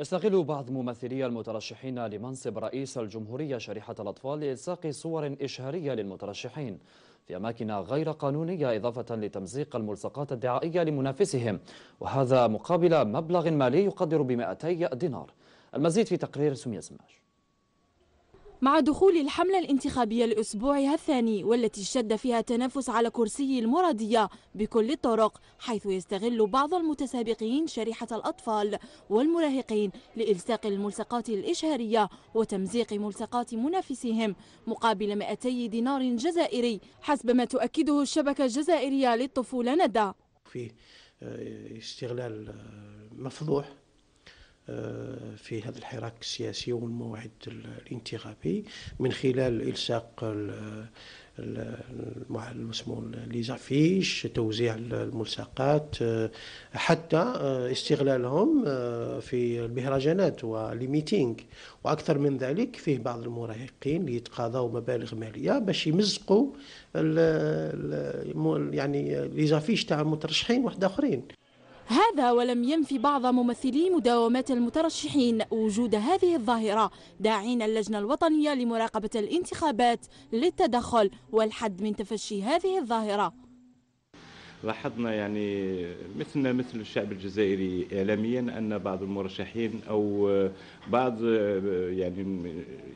يستغل بعض ممثلي المترشحين لمنصب رئيس الجمهورية شريحة الأطفال لإلصاق صور إشهارية للمترشحين في أماكن غير قانونية إضافة لتمزيق الملصقات الدعائية لمنافسهم وهذا مقابل مبلغ مالي يقدر ب 200 دينار المزيد في تقرير سمية سماش مع دخول الحملة الانتخابية لأسبوعها الثاني والتي شد فيها التنافس على كرسي المرادية بكل الطرق حيث يستغل بعض المتسابقين شريحة الأطفال والمراهقين لإلصاق الملصقات الإشهارية وتمزيق ملصقات منافسهم مقابل 200 دينار جزائري حسب ما تؤكده الشبكة الجزائرية للطفولة ندى فيه آه، استغلال آه، مفضوح آه، في هذا الحراك السياسي والموعد الانتخابي من خلال الصاق المسمو ليزافيش توزيع الملصقات آه، حتى آه، استغلالهم في المهرجانات والميتينغ واكثر من ذلك فيه بعض المراهقين اللي يتقاضوا مبالغ ماليه باش يمزقوا يعني ليزافيش تاع مترشحين واحد اخرين هذا ولم ينفي بعض ممثلي مداومات المترشحين وجود هذه الظاهرة داعين اللجنة الوطنية لمراقبة الانتخابات للتدخل والحد من تفشي هذه الظاهرة لاحظنا يعني مثلنا مثل الشعب الجزائري اعلاميا ان بعض المرشحين او بعض يعني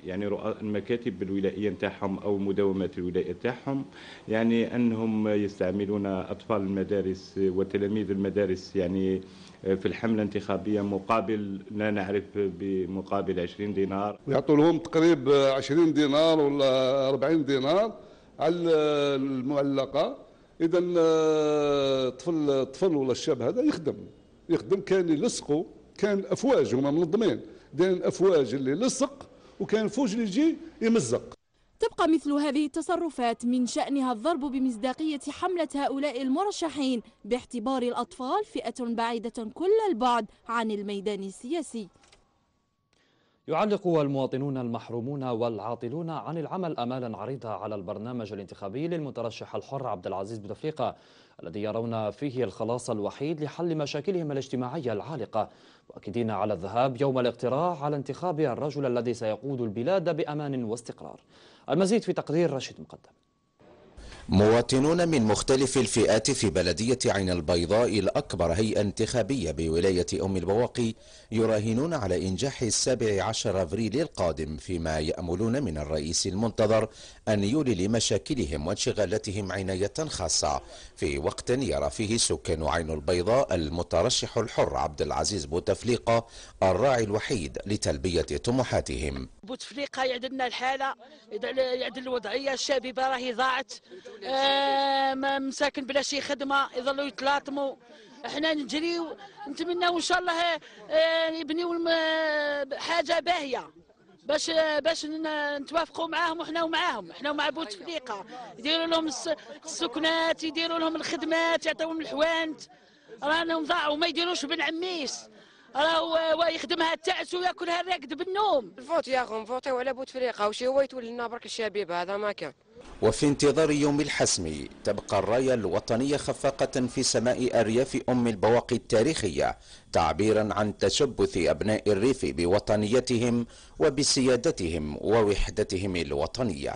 يعني رؤى المكاتب الولائيه نتاعهم او مداومات الولايه نتاعهم يعني انهم يستعملون اطفال المدارس وتلاميذ المدارس يعني في الحملة الانتخابية مقابل لا نعرف بمقابل 20 دينار ويعطوا لهم تقريب 20 دينار ولا 40 دينار على المعلقة اذا الطفل آه، الطفل ولا الشاب هذا يخدم يخدم كان يلصقوا كان افواج هما منظمين دايرين الافواج اللي لصق وكان الفوج اللي يجي يمزق تبقى مثل هذه التصرفات من شأنها الضرب بمصداقية حملة هؤلاء المرشحين باعتبار الأطفال فئة بعيدة كل البعد عن الميدان السياسي يعلق المواطنون المحرومون والعاطلون عن العمل امالا عريضه على البرنامج الانتخابي للمترشح الحر عبد العزيز بوتفليقه الذي يرون فيه الخلاص الوحيد لحل مشاكلهم الاجتماعيه العالقه مؤكدين على الذهاب يوم الاقتراع على انتخاب الرجل الذي سيقود البلاد بامان واستقرار المزيد في تقدير رشيد مقدم مواطنون من مختلف الفئات في بلدية عين البيضاء الأكبر هيئة انتخابية بولاية أم البواقي يراهنون على إنجاح السابع عشر أبريل القادم فيما يأملون من الرئيس المنتظر أن يولي لمشاكلهم وانشغالاتهم عناية خاصة في وقت يرى فيه سكان عين البيضاء المترشح الحر عبد العزيز بوتفليقة الراعي الوحيد لتلبية طموحاتهم بوتفليقة يعدلنا الحالة يعدل الوضعية الشبيبة راهي ضاعت آه، ما مساكن بلا شي خدمه يظلوا يتلاطموا احنا نجريو نتمناو ان شاء الله آه، يبنيو حاجه باهيه باش باش نتوافقوا معاهم وحنا ومعاهم احنا ومع بوتفليقه يديروا لهم السكنات يديروا لهم الخدمات يعطيوهم الحوانت رانا ضاعوا ما يديروش بن عميس راه ويخدمها التعس وياكلها الراقد بالنوم الفوت يا اخو نفوتيو على بوتفليقه وشي هو يتولي لنا برك الشبيب هذا ما كان وفي انتظار يوم الحسم تبقى الراية الوطنية خفاقة في سماء أرياف أم البواقي التاريخية تعبيرا عن تشبث أبناء الريف بوطنيتهم وبسيادتهم ووحدتهم الوطنية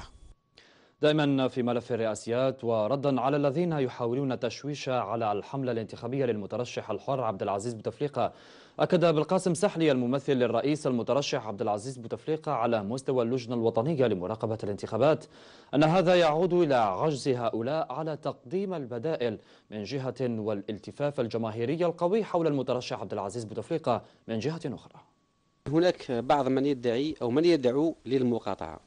دائما في ملف الرئاسيات وردا على الذين يحاولون تشويش على الحملة الانتخابية للمترشح الحر عبد العزيز بوتفليقة أكد بالقاسم سحلي الممثل للرئيس المترشح عبد العزيز بوتفليقة على مستوى اللجنة الوطنية لمراقبة الانتخابات أن هذا يعود إلى عجز هؤلاء على تقديم البدائل من جهة والالتفاف الجماهيري القوي حول المترشح عبد العزيز بوتفليقة من جهة أخرى هناك بعض من يدعي أو من يدعو للمقاطعة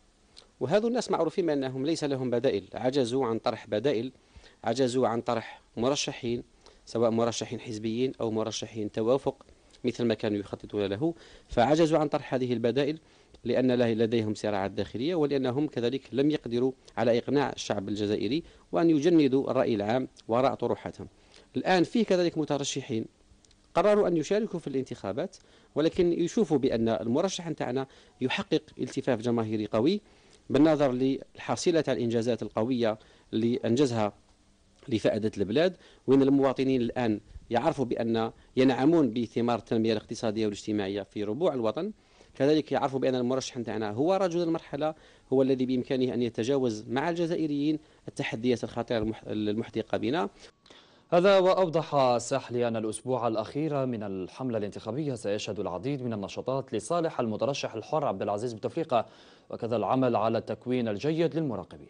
وهذو الناس معروفين بأنهم ليس لهم بدائل عجزوا عن طرح بدائل عجزوا عن طرح مرشحين سواء مرشحين حزبيين أو مرشحين توافق مثل ما كانوا يخططون له فعجزوا عن طرح هذه البدائل لأن لديهم صراعات داخلية ولأنهم كذلك لم يقدروا على إقناع الشعب الجزائري وأن يجندوا الرأي العام وراء طروحاتهم الآن فيه كذلك مترشحين قرروا أن يشاركوا في الانتخابات ولكن يشوفوا بأن المرشح نتاعنا يحقق التفاف جماهيري قوي بالنظر للحصيلة تاع الإنجازات القوية اللي أنجزها لفائدة البلاد وين المواطنين الآن يعرفوا بأن ينعمون بثمار التنمية الاقتصادية والاجتماعية في ربوع الوطن كذلك يعرفوا بأن المرشح نتاعنا هو رجل المرحلة هو الذي بإمكانه أن يتجاوز مع الجزائريين التحديات الخطيرة المحدقة بنا هذا وأوضح ساحلي أن الأسبوع الأخير من الحملة الانتخابية سيشهد العديد من النشاطات لصالح المترشح الحر عبد العزيز بتفريقة وكذا العمل على التكوين الجيد للمراقبين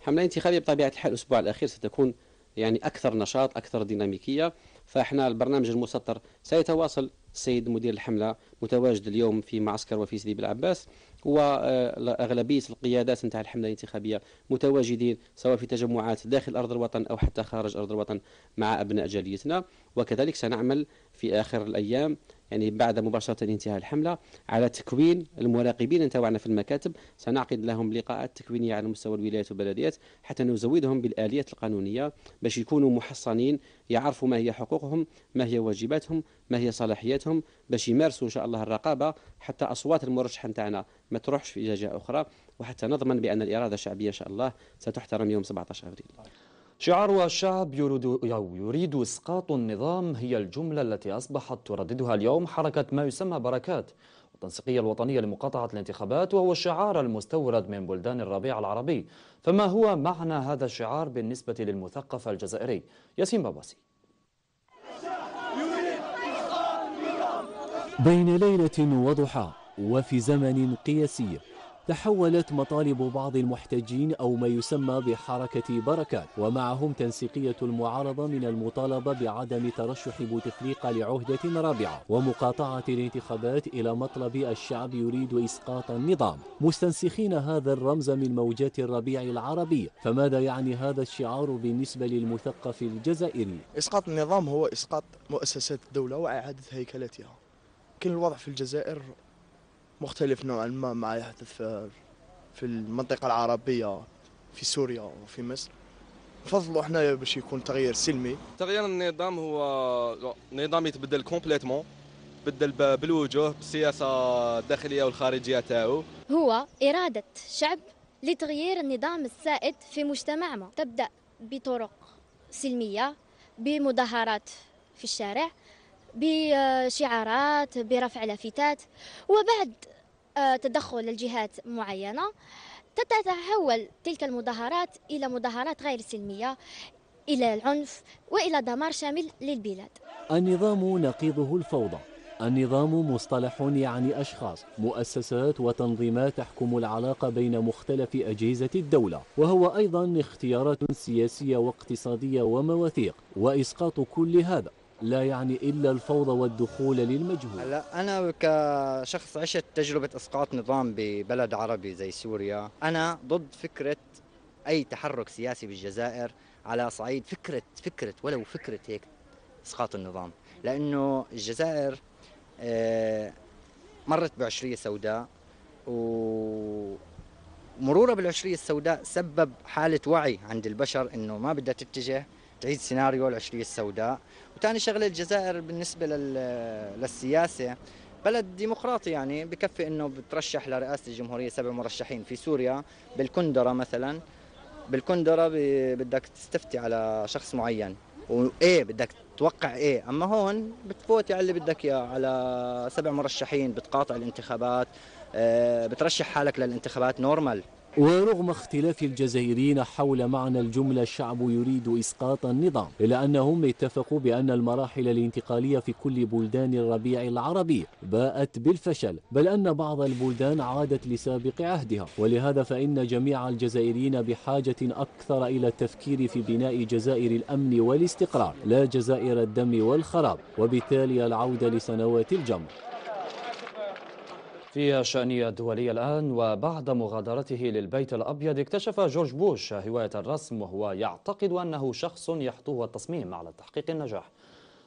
حملة انتخابية بطبيعة الحال الأسبوع الأخير ستكون يعني أكثر نشاط أكثر ديناميكية فإحنا البرنامج المسطر سيتواصل السيد مدير الحملة متواجد اليوم في معسكر وفي سيدي بالعباس واغلبيه آه، القيادات نتاع الحمله الانتخابيه متواجدين سواء في تجمعات داخل ارض الوطن او حتى خارج ارض الوطن مع ابناء جاليتنا وكذلك سنعمل في اخر الايام يعني بعد مباشرة انتهاء الحملة على تكوين المراقبين تبعنا في المكاتب سنعقد لهم لقاءات تكوينية على مستوى الولايات والبلديات حتى نزودهم بالآليات القانونية باش يكونوا محصنين يعرفوا ما هي حقوقهم ما هي واجباتهم ما هي صلاحياتهم باش يمارسوا إن شاء الله الرقابة حتى أصوات المرشح نتاعنا ما تروحش في جهة أخرى وحتى نضمن بأن الإرادة الشعبية إن شاء الله ستحترم يوم 17 أبريل شعار الشعب يريد, يريد اسقاط النظام هي الجمله التي اصبحت ترددها اليوم حركه ما يسمى بركات التنسيقيه الوطنيه لمقاطعه الانتخابات وهو الشعار المستورد من بلدان الربيع العربي فما هو معنى هذا الشعار بالنسبه للمثقف الجزائري ياسين باباسي بين ليله وضحى وفي زمن قياسي تحولت مطالب بعض المحتجين أو ما يسمى بحركة بركات ومعهم تنسيقية المعارضة من المطالبة بعدم ترشح بوتفليقة لعهدة رابعة ومقاطعة الانتخابات إلى مطلب الشعب يريد إسقاط النظام مستنسخين هذا الرمز من موجات الربيع العربي فماذا يعني هذا الشعار بالنسبة للمثقف الجزائري؟ إسقاط النظام هو إسقاط مؤسسات الدولة وإعادة هيكلتها كان الوضع في الجزائر مختلف نوعا ما ما يحدث في المنطقة العربية في سوريا وفي مصر نفضلوا حنايا باش يكون تغيير سلمي تغيير النظام هو نظام يتبدل كومبليتمون بدل بالوجوه بالسياسه الداخليه والخارجيه تاعو هو اراده شعب لتغيير النظام السائد في مجتمعنا تبدا بطرق سلميه بمظاهرات في الشارع بشعارات برفع لافتات وبعد آه، تدخل الجهات معينة تتحول تلك المظاهرات إلى مظاهرات غير سلمية إلى العنف وإلى دمار شامل للبلاد النظام نقيضه الفوضى النظام مصطلح يعني أشخاص مؤسسات وتنظيمات تحكم العلاقة بين مختلف أجهزة الدولة وهو أيضا اختيارات سياسية واقتصادية ومواثيق وإسقاط كل هذا لا يعني إلا الفوضى والدخول للمجهول هلا أنا كشخص عشت تجربة إسقاط نظام ببلد عربي زي سوريا أنا ضد فكرة أي تحرك سياسي بالجزائر على صعيد فكرة فكرة ولو فكرة هيك إسقاط النظام لأنه الجزائر آه، مرت بعشرية سوداء ومرورها بالعشرية السوداء سبب حالة وعي عند البشر أنه ما بدها تتجه تعيد سيناريو العشريه السوداء وثاني شغله الجزائر بالنسبه للسياسه بلد ديمقراطي يعني بكفي انه بترشح لرئاسه الجمهوريه سبع مرشحين في سوريا بالكندره مثلا بالكندره بدك تستفتي على شخص معين وايه بدك توقع ايه اما هون بتفوتي على اللي بدك اياه على سبع مرشحين بتقاطع الانتخابات آه، بترشح حالك للانتخابات نورمال ورغم اختلاف الجزائريين حول معنى الجملة الشعب يريد إسقاط النظام إلا أنهم اتفقوا بأن المراحل الانتقالية في كل بلدان الربيع العربي باءت بالفشل بل أن بعض البلدان عادت لسابق عهدها ولهذا فإن جميع الجزائريين بحاجة أكثر إلى التفكير في بناء جزائر الأمن والاستقرار لا جزائر الدم والخراب وبالتالي العودة لسنوات الجمر في شأنية الدولية الآن وبعد مغادرته للبيت الأبيض اكتشف جورج بوش هواية الرسم وهو يعتقد أنه شخص يحطوه التصميم على تحقيق النجاح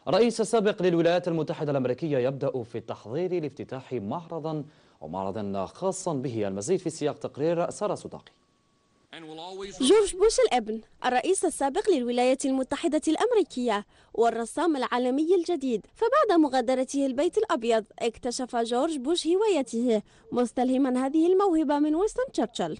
رئيس السابق للولايات المتحدة الأمريكية يبدأ في التحضير لافتتاح معرضا ومعرضا خاصا به المزيد في سياق تقرير سارة صداقي جورج بوش الابن الرئيس السابق للولايات المتحدة الأمريكية والرسام العالمي الجديد فبعد مغادرته البيت الأبيض اكتشف جورج بوش هوايته مستلهما هذه الموهبة من وينستون تشرشل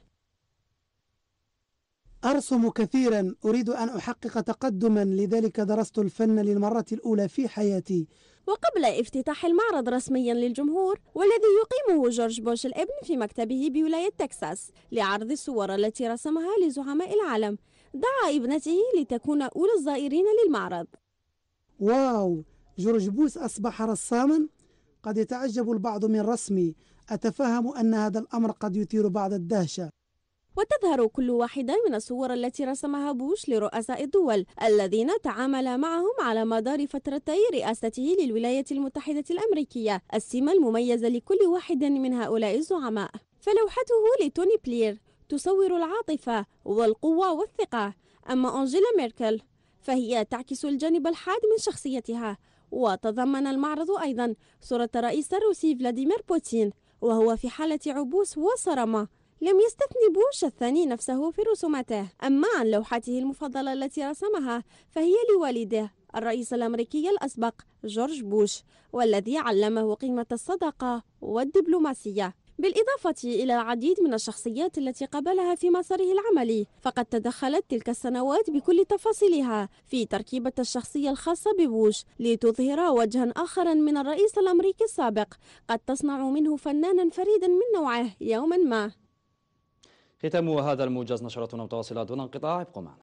أرسم كثيرا أريد أن أحقق تقدما لذلك درست الفن للمرة الأولى في حياتي وقبل افتتاح المعرض رسميا للجمهور والذي يقيمه جورج بوش الابن في مكتبه بولاية تكساس لعرض الصور التي رسمها لزعماء العالم دعا ابنته لتكون أولى الزائرين للمعرض واو جورج بوس أصبح رساما قد يتعجب البعض من رسمي أتفهم أن هذا الأمر قد يثير بعض الدهشة وتظهر كل واحدة من الصور التي رسمها بوش لرؤساء الدول الذين تعامل معهم على مدار فترتي رئاسته للولايات المتحدة الأمريكية السمة المميزة لكل واحد من هؤلاء الزعماء فلوحته لتوني بلير تصور العاطفة والقوة والثقة أما أنجيلا ميركل فهي تعكس الجانب الحاد من شخصيتها وتضمن المعرض أيضا صورة الرئيس الروسي فلاديمير بوتين وهو في حالة عبوس وصرمة لم يستثني بوش الثاني نفسه في رسوماته أما عن لوحته المفضلة التي رسمها فهي لوالده الرئيس الأمريكي الأسبق جورج بوش والذي علمه قيمة الصداقة والدبلوماسية بالإضافة إلى العديد من الشخصيات التي قابلها في مساره العملي فقد تدخلت تلك السنوات بكل تفاصيلها في تركيبة الشخصية الخاصة ببوش لتظهر وجها آخر من الرئيس الأمريكي السابق قد تصنع منه فنانا فريدا من نوعه يوما ما ختام هذا الموجز نشرتنا متواصلة دون انقطاع ابقوا معنا